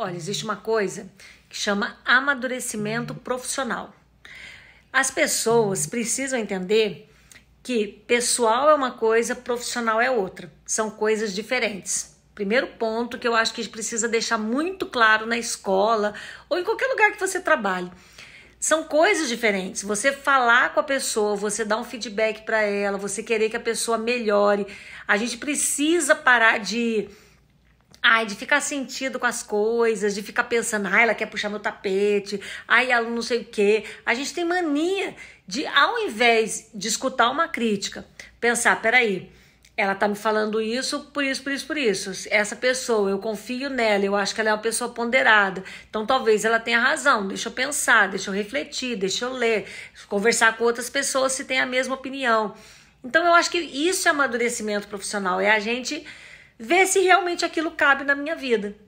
Olha, existe uma coisa que chama amadurecimento profissional. As pessoas precisam entender que pessoal é uma coisa, profissional é outra. São coisas diferentes. Primeiro ponto que eu acho que a gente precisa deixar muito claro na escola ou em qualquer lugar que você trabalhe. São coisas diferentes. Você falar com a pessoa, você dar um feedback para ela, você querer que a pessoa melhore. A gente precisa parar de Ai, de ficar sentido com as coisas, de ficar pensando, ai, ela quer puxar meu tapete, ai, ela não sei o quê. A gente tem mania de, ao invés de escutar uma crítica, pensar, peraí, ela tá me falando isso por isso, por isso, por isso. Essa pessoa, eu confio nela, eu acho que ela é uma pessoa ponderada. Então talvez ela tenha razão. Deixa eu pensar, deixa eu refletir, deixa eu ler, conversar com outras pessoas se tem a mesma opinião. Então eu acho que isso é amadurecimento profissional, é a gente ver se realmente aquilo cabe na minha vida.